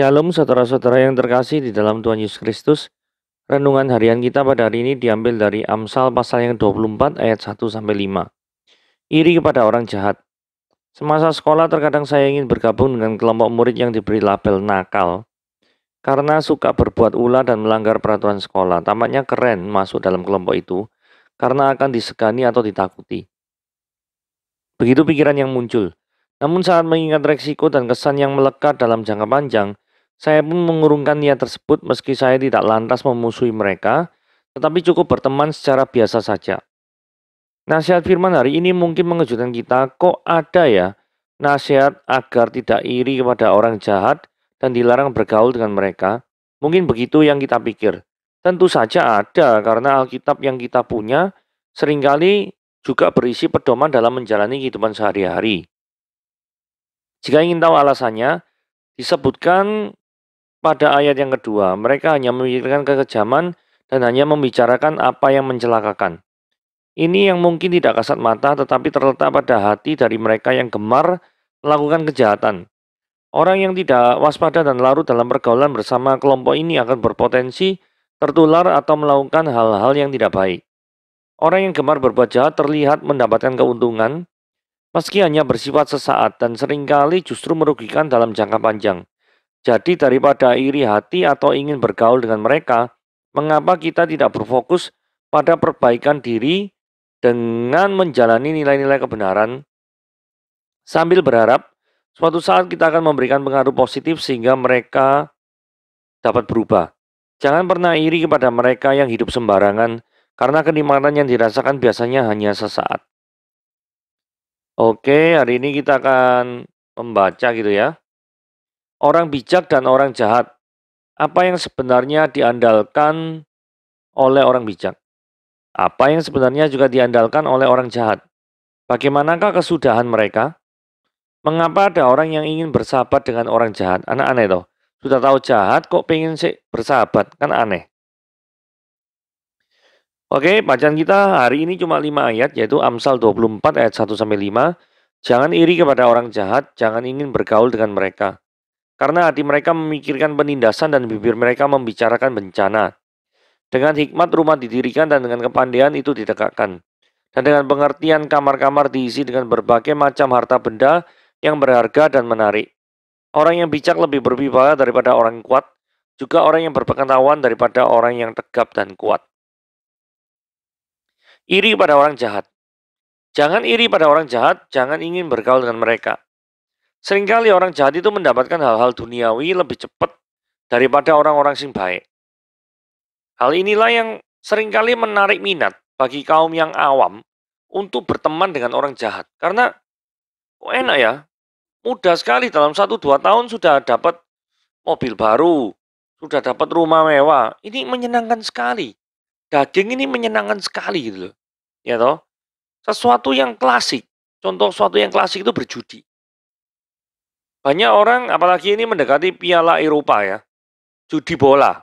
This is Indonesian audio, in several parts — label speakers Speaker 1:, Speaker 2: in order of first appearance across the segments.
Speaker 1: Shalom saudara-saudara yang terkasih di dalam Tuhan Yesus Kristus. Renungan harian kita pada hari ini diambil dari Amsal pasal yang 24 ayat 1 sampai 5. Iri kepada orang jahat. Semasa sekolah terkadang saya ingin bergabung dengan kelompok murid yang diberi label nakal. Karena suka berbuat ulah dan melanggar peraturan sekolah, tampaknya keren masuk dalam kelompok itu karena akan disegani atau ditakuti. Begitu pikiran yang muncul. Namun saat mengingat resiko dan kesan yang melekat dalam jangka panjang, saya pun mengurungkan niat tersebut meski saya tidak lantas memusuhi mereka, tetapi cukup berteman secara biasa saja. Nasihat firman hari ini mungkin mengejutkan kita, kok ada ya nasihat agar tidak iri kepada orang jahat dan dilarang bergaul dengan mereka? Mungkin begitu yang kita pikir. Tentu saja ada, karena Alkitab yang kita punya seringkali juga berisi pedoman dalam menjalani kehidupan sehari-hari. Jika ingin tahu alasannya, disebutkan pada ayat yang kedua, mereka hanya memikirkan kekejaman dan hanya membicarakan apa yang mencelakakan. Ini yang mungkin tidak kasat mata tetapi terletak pada hati dari mereka yang gemar melakukan kejahatan. Orang yang tidak waspada dan larut dalam pergaulan bersama kelompok ini akan berpotensi tertular atau melakukan hal-hal yang tidak baik. Orang yang gemar berbuat jahat terlihat mendapatkan keuntungan, meski hanya bersifat sesaat dan seringkali justru merugikan dalam jangka panjang. Jadi daripada iri hati atau ingin bergaul dengan mereka, mengapa kita tidak berfokus pada perbaikan diri dengan menjalani nilai-nilai kebenaran sambil berharap suatu saat kita akan memberikan pengaruh positif sehingga mereka dapat berubah. Jangan pernah iri kepada mereka yang hidup sembarangan karena kenikmatan yang dirasakan biasanya hanya sesaat. Oke, hari ini kita akan membaca gitu ya orang bijak dan orang jahat. Apa yang sebenarnya diandalkan oleh orang bijak? Apa yang sebenarnya juga diandalkan oleh orang jahat? Bagaimanakah kesudahan mereka? Mengapa ada orang yang ingin bersahabat dengan orang jahat? Anak aneh toh. Sudah tahu jahat kok pengen sih bersahabat? Kan aneh. Oke, bacaan kita hari ini cuma 5 ayat, yaitu Amsal 24 ayat 1 sampai 5. Jangan iri kepada orang jahat, jangan ingin bergaul dengan mereka. Karena hati mereka memikirkan penindasan dan bibir mereka membicarakan bencana. Dengan hikmat rumah didirikan dan dengan kepandaian itu ditegakkan. Dan dengan pengertian kamar-kamar diisi dengan berbagai macam harta benda yang berharga dan menarik. Orang yang bijak lebih berwibawa daripada orang kuat, juga orang yang berpengetahuan daripada orang yang tegap dan kuat. Iri pada orang jahat. Jangan iri pada orang jahat, jangan ingin bergaul dengan mereka. Seringkali orang jahat itu mendapatkan hal-hal duniawi lebih cepat daripada orang-orang sing baik. Hal inilah yang seringkali menarik minat bagi kaum yang awam untuk berteman dengan orang jahat. Karena oh enak ya, mudah sekali dalam 1-2 tahun sudah dapat mobil baru, sudah dapat rumah mewah. Ini menyenangkan sekali. Daging ini menyenangkan sekali gitu loh. Ya toh? Sesuatu yang klasik. Contoh sesuatu yang klasik itu berjudi. Banyak orang apalagi ini mendekati Piala Eropa ya. Judi bola.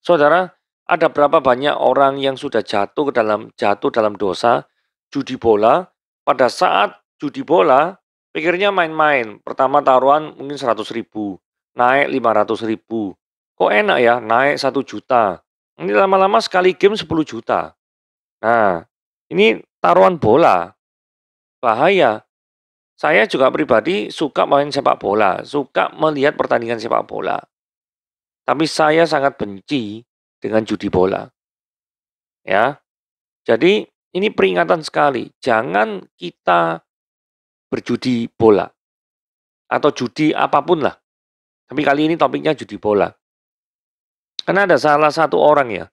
Speaker 1: Saudara, ada berapa banyak orang yang sudah jatuh ke dalam jatuh dalam dosa judi bola pada saat judi bola pikirnya main-main. Pertama taruhan mungkin 100 ribu, naik 500 ribu. Kok enak ya, naik 1 juta. Ini lama-lama sekali game 10 juta. Nah, ini taruhan bola. Bahaya, saya juga pribadi suka main sepak bola, suka melihat pertandingan sepak bola. Tapi saya sangat benci dengan judi bola. Ya. Jadi ini peringatan sekali, jangan kita berjudi bola atau judi apapun lah. Tapi kali ini topiknya judi bola. Karena ada salah satu orang ya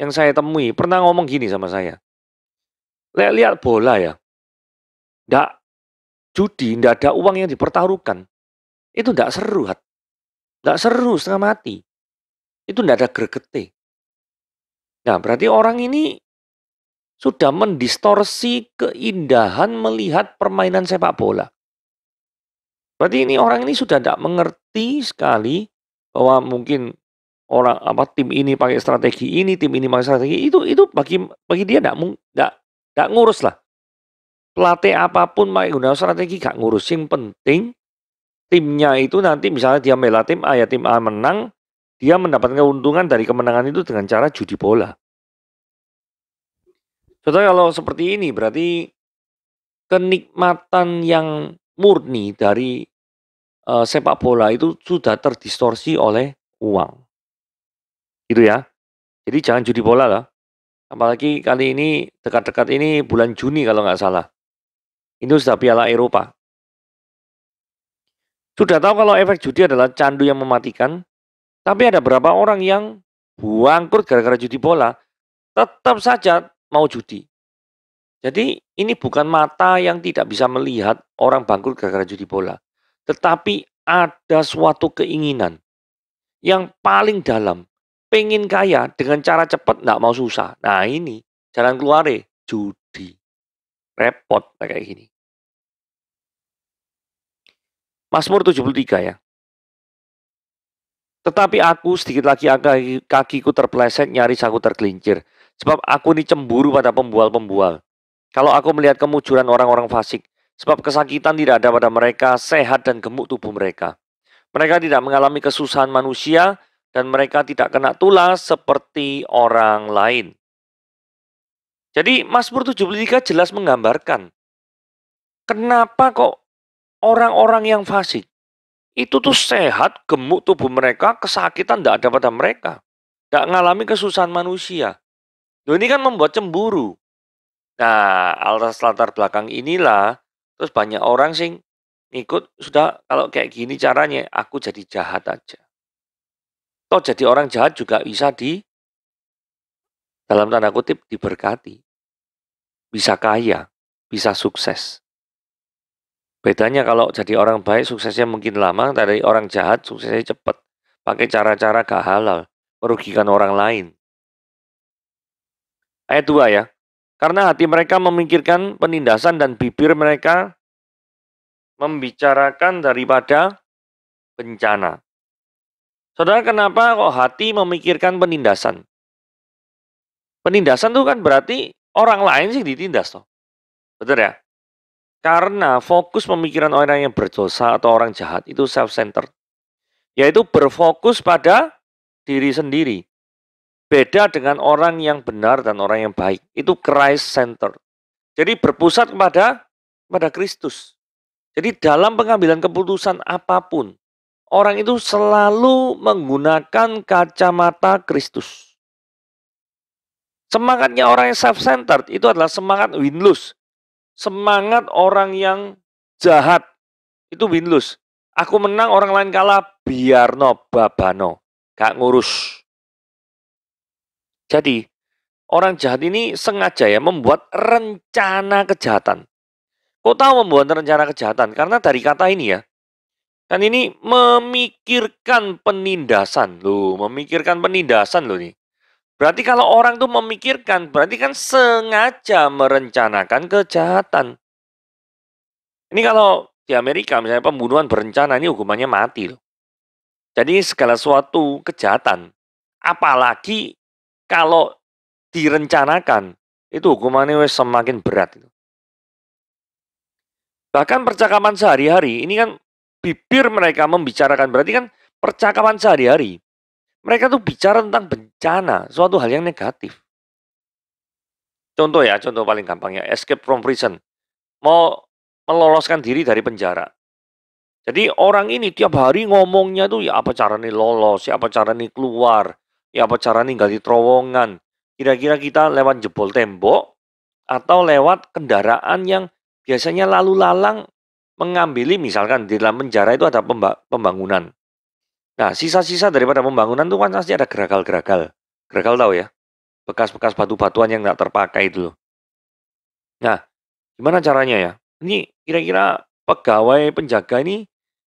Speaker 1: yang saya temui pernah ngomong gini sama saya. Lihat, lihat bola ya. Nggak judi, tidak ada uang yang dipertaruhkan. Itu tidak seru, hat. Tidak seru, setengah mati. Itu tidak ada gregete. Nah, berarti orang ini sudah mendistorsi keindahan melihat permainan sepak bola. Berarti ini orang ini sudah tidak mengerti sekali bahwa mungkin orang apa tim ini pakai strategi ini, tim ini pakai strategi itu itu bagi bagi dia tidak tidak ngurus lah pelatih apapun mau guna strategi gak ngurus yang penting timnya itu nanti misalnya dia bela tim A ya tim A menang dia mendapatkan keuntungan dari kemenangan itu dengan cara judi bola Contoh kalau seperti ini berarti kenikmatan yang murni dari uh, sepak bola itu sudah terdistorsi oleh uang. Gitu ya. Jadi jangan judi bola lah. Apalagi kali ini dekat-dekat ini bulan Juni kalau nggak salah. Itu sudah piala Eropa. Sudah tahu kalau efek judi adalah candu yang mematikan, tapi ada berapa orang yang bangkrut gara-gara judi bola, tetap saja mau judi. Jadi ini bukan mata yang tidak bisa melihat orang bangkrut gara-gara judi bola. Tetapi ada suatu keinginan yang paling dalam. Pengen kaya dengan cara cepat, tidak mau susah. Nah ini, jalan keluar eh, judi. Repot kayak gini. Mazmur 73 ya. Tetapi aku sedikit lagi agak kakiku terpeleset, nyaris aku tergelincir. Sebab aku ini cemburu pada pembual-pembual. Kalau aku melihat kemujuran orang-orang fasik, sebab kesakitan tidak ada pada mereka, sehat dan gemuk tubuh mereka. Mereka tidak mengalami kesusahan manusia, dan mereka tidak kena tulas seperti orang lain. Jadi Mazmur 73 jelas menggambarkan kenapa kok orang-orang yang fasik itu tuh sehat, gemuk tubuh mereka, kesakitan tidak ada pada mereka. Tidak mengalami kesusahan manusia. Loh, ini kan membuat cemburu. Nah, alas latar belakang inilah, terus banyak orang sing ikut sudah kalau kayak gini caranya, aku jadi jahat aja. Toh jadi orang jahat juga bisa di, dalam tanda kutip, diberkati bisa kaya, bisa sukses. Bedanya kalau jadi orang baik suksesnya mungkin lama, dari orang jahat suksesnya cepat. Pakai cara-cara gak halal, merugikan orang lain. Ayat 2 ya. Karena hati mereka memikirkan penindasan dan bibir mereka membicarakan daripada bencana. Saudara, kenapa kok hati memikirkan penindasan? Penindasan itu kan berarti Orang lain sih ditindas toh. Betul ya? Karena fokus pemikiran orang yang berdosa atau orang jahat itu self-centered. Yaitu berfokus pada diri sendiri. Beda dengan orang yang benar dan orang yang baik. Itu Christ-centered. Jadi berpusat kepada kepada Kristus. Jadi dalam pengambilan keputusan apapun, orang itu selalu menggunakan kacamata Kristus. Semangatnya orang yang self-centered itu adalah semangat win-lose. Semangat orang yang jahat itu win-lose. Aku menang, orang lain kalah, biar no babano. Gak ngurus. Jadi, orang jahat ini sengaja ya membuat rencana kejahatan. Kok tahu membuat rencana kejahatan? Karena dari kata ini ya, kan ini memikirkan penindasan. Loh, memikirkan penindasan loh nih. Berarti kalau orang itu memikirkan, berarti kan sengaja merencanakan kejahatan. Ini kalau di Amerika misalnya pembunuhan berencana ini hukumannya mati loh. Jadi segala suatu kejahatan, apalagi kalau direncanakan, itu hukumannya semakin berat. Bahkan percakapan sehari-hari, ini kan bibir mereka membicarakan, berarti kan percakapan sehari-hari mereka tuh bicara tentang bencana, suatu hal yang negatif. Contoh ya, contoh paling gampangnya, escape from prison. Mau meloloskan diri dari penjara. Jadi orang ini tiap hari ngomongnya tuh ya apa cara nih lolos, ya apa cara nih keluar, ya apa cara nih ganti terowongan. Kira-kira kita lewat jebol tembok atau lewat kendaraan yang biasanya lalu lalang mengambil misalkan di dalam penjara itu ada pembangunan. Nah, sisa-sisa daripada pembangunan itu kan pasti ada geragal-geragal. Geragal tahu ya? Bekas-bekas batu-batuan yang nggak terpakai itu loh. Nah, gimana caranya ya? Ini kira-kira pegawai penjaga ini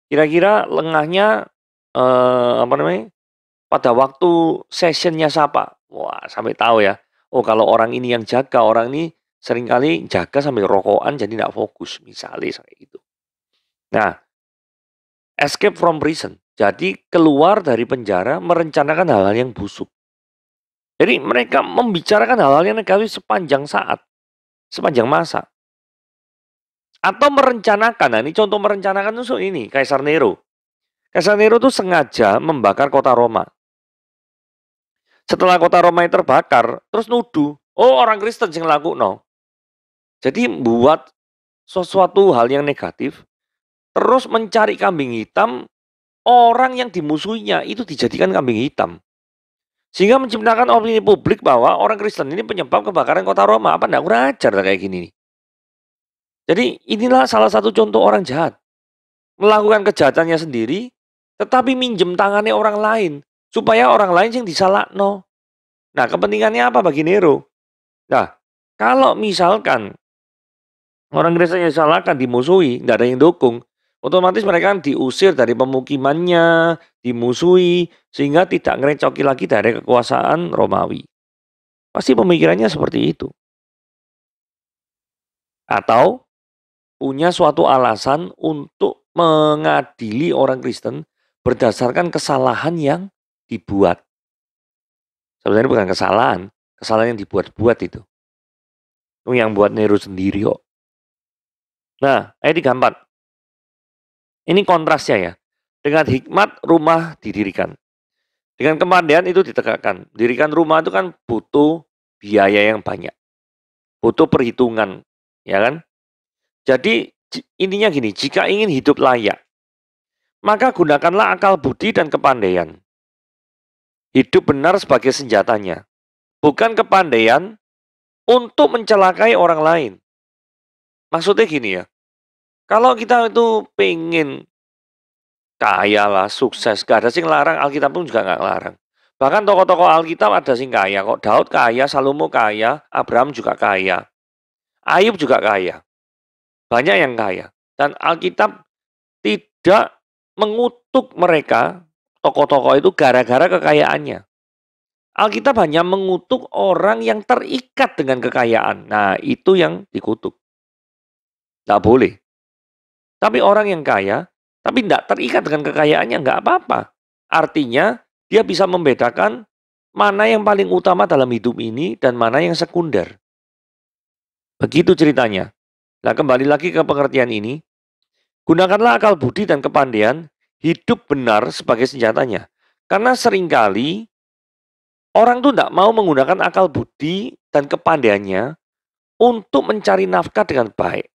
Speaker 1: kira-kira lengahnya eh, apa namanya? Pada waktu sessionnya siapa? Wah, sampai tahu ya. Oh, kalau orang ini yang jaga, orang ini seringkali jaga sambil rokokan jadi nggak fokus. Misalnya kayak gitu. Nah, escape from prison jadi keluar dari penjara merencanakan hal-hal yang busuk. Jadi mereka membicarakan hal-hal yang negatif sepanjang saat, sepanjang masa. Atau merencanakan, nah ini contoh merencanakan itu ini, Kaisar Nero. Kaisar Nero itu sengaja membakar kota Roma. Setelah kota Roma yang terbakar, terus nuduh, oh orang Kristen yang laku, no. Jadi buat sesuatu hal yang negatif, terus mencari kambing hitam orang yang dimusuhinya itu dijadikan kambing hitam. Sehingga menciptakan opini publik bahwa orang Kristen ini penyebab kebakaran kota Roma. Apa enggak kurang ajar kayak gini Jadi inilah salah satu contoh orang jahat. Melakukan kejahatannya sendiri, tetapi minjem tangannya orang lain. Supaya orang lain yang disalah no. Nah kepentingannya apa bagi Nero? Nah kalau misalkan orang Kristen yang disalahkan dimusuhi, nggak ada yang dukung, Otomatis mereka kan diusir dari pemukimannya, dimusuhi, sehingga tidak ngerecoki lagi dari kekuasaan Romawi. Pasti pemikirannya seperti itu. Atau punya suatu alasan untuk mengadili orang Kristen berdasarkan kesalahan yang dibuat. Sebenarnya bukan kesalahan, kesalahan yang dibuat-buat itu. Yang buat Nero sendiri kok. Nah, ayat 34. Ini kontrasnya ya. Dengan hikmat rumah didirikan. Dengan kemandian itu ditegakkan. Dirikan rumah itu kan butuh biaya yang banyak. Butuh perhitungan, ya kan? Jadi intinya gini, jika ingin hidup layak, maka gunakanlah akal budi dan kepandaian. Hidup benar sebagai senjatanya, bukan kepandaian untuk mencelakai orang lain. Maksudnya gini ya, kalau kita itu pengen kaya lah, sukses, gak ada sing larang, Alkitab pun juga gak larang. Bahkan tokoh-tokoh Alkitab ada sing kaya kok. Daud kaya, Salomo kaya, Abraham juga kaya. Ayub juga kaya. Banyak yang kaya. Dan Alkitab tidak mengutuk mereka, tokoh-tokoh itu gara-gara kekayaannya. Alkitab hanya mengutuk orang yang terikat dengan kekayaan. Nah, itu yang dikutuk. Tidak boleh. Tapi orang yang kaya, tapi tidak terikat dengan kekayaannya, nggak apa-apa. Artinya, dia bisa membedakan mana yang paling utama dalam hidup ini dan mana yang sekunder. Begitu ceritanya. Nah, kembali lagi ke pengertian ini. Gunakanlah akal budi dan kepandaian, hidup benar sebagai senjatanya. Karena seringkali orang tuh tidak mau menggunakan akal budi dan kepandaiannya untuk mencari nafkah dengan baik.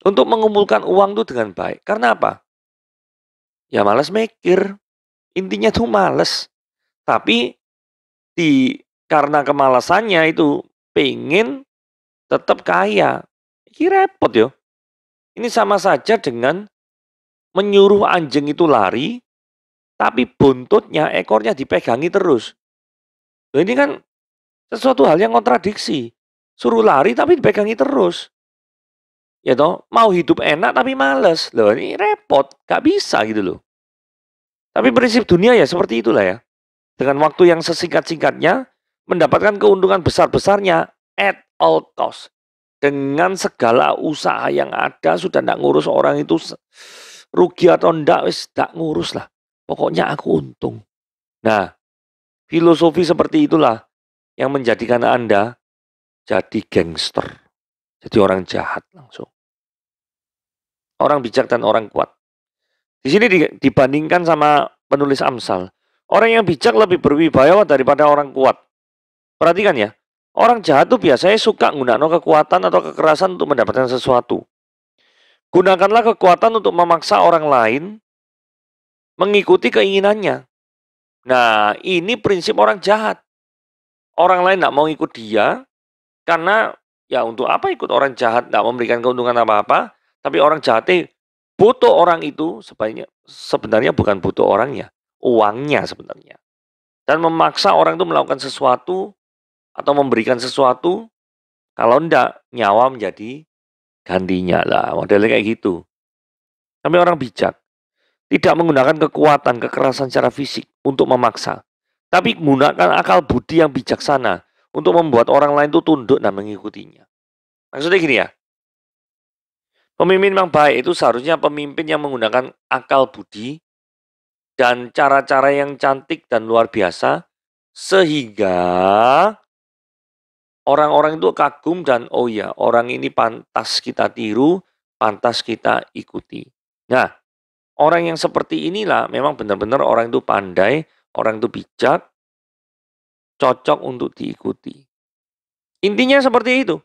Speaker 1: Untuk mengumpulkan uang itu dengan baik. Karena apa? Ya malas mikir. Intinya tuh malas. Tapi di karena kemalasannya itu pengen tetap kaya. Ini repot yo. Ini sama saja dengan menyuruh anjing itu lari, tapi buntutnya, ekornya dipegangi terus. Nah, ini kan sesuatu hal yang kontradiksi. Suruh lari tapi dipegangi terus ya toh mau hidup enak tapi males loh ini repot gak bisa gitu loh tapi prinsip dunia ya seperti itulah ya dengan waktu yang sesingkat-singkatnya mendapatkan keuntungan besar-besarnya at all cost dengan segala usaha yang ada sudah tidak ngurus orang itu rugi atau enggak wis tidak ngurus lah pokoknya aku untung nah filosofi seperti itulah yang menjadikan anda jadi gangster jadi orang jahat langsung. Orang bijak dan orang kuat. Di sini dibandingkan sama penulis Amsal. Orang yang bijak lebih berwibawa daripada orang kuat. Perhatikan ya, orang jahat itu biasanya suka menggunakan kekuatan atau kekerasan untuk mendapatkan sesuatu. Gunakanlah kekuatan untuk memaksa orang lain mengikuti keinginannya. Nah, ini prinsip orang jahat. Orang lain tidak mau ikut dia karena Ya untuk apa ikut orang jahat tidak memberikan keuntungan apa-apa, tapi orang jahat itu butuh orang itu sebenarnya sebenarnya bukan butuh orangnya, uangnya sebenarnya. Dan memaksa orang itu melakukan sesuatu atau memberikan sesuatu kalau ndak nyawa menjadi gantinya lah modelnya kayak gitu. Tapi orang bijak tidak menggunakan kekuatan kekerasan secara fisik untuk memaksa, tapi gunakan akal budi yang bijaksana untuk membuat orang lain itu tunduk dan mengikutinya. Maksudnya gini ya, pemimpin yang baik itu seharusnya pemimpin yang menggunakan akal budi dan cara-cara yang cantik dan luar biasa sehingga orang-orang itu kagum dan oh ya orang ini pantas kita tiru, pantas kita ikuti. Nah, orang yang seperti inilah memang benar-benar orang itu pandai, orang itu bijak, cocok untuk diikuti. Intinya seperti itu.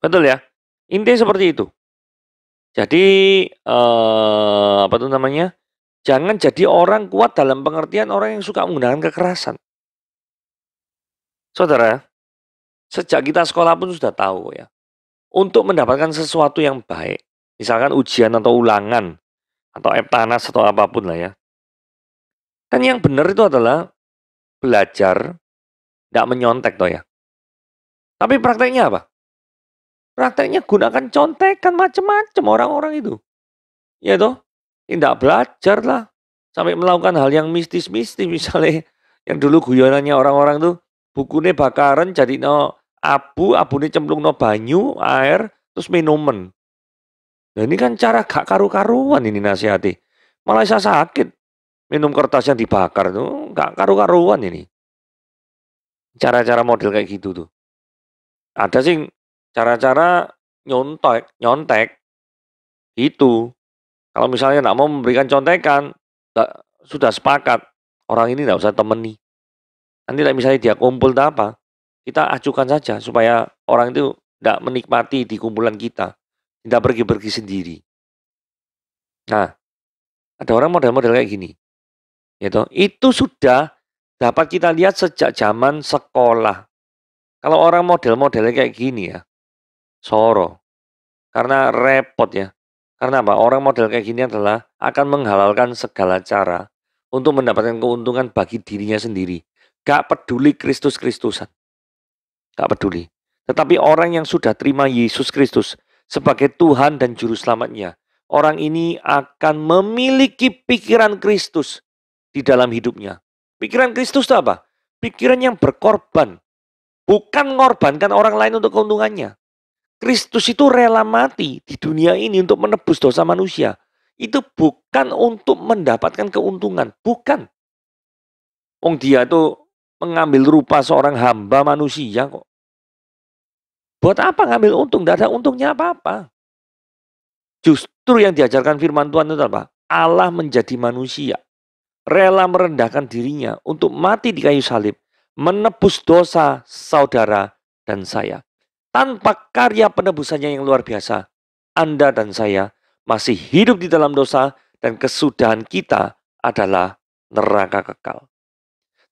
Speaker 1: Betul ya? Intinya seperti itu. Jadi eh, apa tuh namanya? Jangan jadi orang kuat dalam pengertian orang yang suka menggunakan kekerasan. Saudara, sejak kita sekolah pun sudah tahu ya. Untuk mendapatkan sesuatu yang baik, misalkan ujian atau ulangan atau eptanas atau apapun lah ya. Kan yang benar itu adalah belajar tidak menyontek toh ya. Tapi prakteknya apa? Prakteknya gunakan contekan macam-macam orang-orang itu. Ya toh, tidak ya belajar lah. Sampai melakukan hal yang mistis-mistis misalnya. Yang dulu guyonannya orang-orang tuh bukunya bakaran jadi no abu, abu abune cemplung no banyu, air, terus minuman. Nah ini kan cara gak karu-karuan ini nasihati. Malah saya sakit minum kertas yang dibakar tuh nggak karu-karuan ini. Cara-cara model kayak gitu tuh. Ada sih cara-cara nyontek, nyontek itu. Kalau misalnya nggak mau memberikan contekan, gak, sudah sepakat orang ini nggak usah temeni. Nanti misalnya dia kumpul apa, kita acukan saja supaya orang itu tidak menikmati di kumpulan kita, tidak pergi-pergi sendiri. Nah, ada orang model-model kayak gini. Gitu. Itu sudah dapat kita lihat sejak zaman sekolah. Kalau orang model-modelnya kayak gini ya, soro. Karena repot ya. Karena apa? Orang model kayak gini adalah akan menghalalkan segala cara untuk mendapatkan keuntungan bagi dirinya sendiri. Gak peduli Kristus-Kristusan. Gak peduli. Tetapi orang yang sudah terima Yesus Kristus sebagai Tuhan dan Juru Selamatnya, orang ini akan memiliki pikiran Kristus di dalam hidupnya. Pikiran Kristus itu apa? Pikiran yang berkorban. Bukan mengorbankan orang lain untuk keuntungannya. Kristus itu rela mati di dunia ini untuk menebus dosa manusia. Itu bukan untuk mendapatkan keuntungan. Bukan. Wong dia itu mengambil rupa seorang hamba manusia kok. Buat apa ngambil untung? Tidak ada untungnya apa-apa. Justru yang diajarkan firman Tuhan itu apa? Allah menjadi manusia rela merendahkan dirinya untuk mati di kayu salib, menebus dosa saudara dan saya. Tanpa karya penebusannya yang luar biasa, Anda dan saya masih hidup di dalam dosa dan kesudahan kita adalah neraka kekal.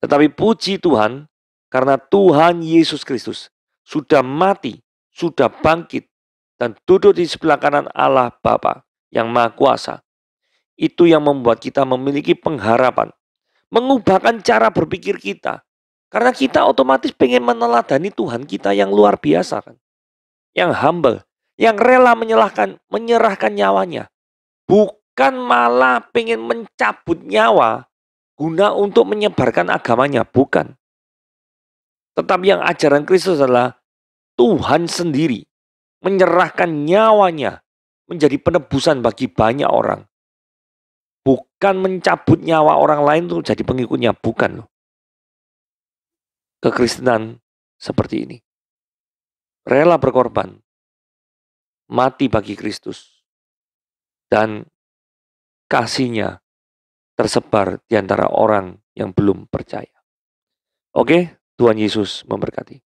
Speaker 1: Tetapi puji Tuhan, karena Tuhan Yesus Kristus sudah mati, sudah bangkit, dan duduk di sebelah kanan Allah Bapa yang Maha Kuasa. Itu yang membuat kita memiliki pengharapan. Mengubahkan cara berpikir kita. Karena kita otomatis pengen meneladani Tuhan kita yang luar biasa kan. Yang humble, yang rela menyerahkan menyerahkan nyawanya. Bukan malah pengen mencabut nyawa guna untuk menyebarkan agamanya, bukan. Tetapi yang ajaran Kristus adalah Tuhan sendiri menyerahkan nyawanya menjadi penebusan bagi banyak orang. Bukan mencabut nyawa orang lain tuh jadi pengikutnya, bukan loh. Kekristenan seperti ini. Rela berkorban, mati bagi Kristus, dan kasihnya tersebar di antara orang yang belum percaya. Oke, Tuhan Yesus memberkati.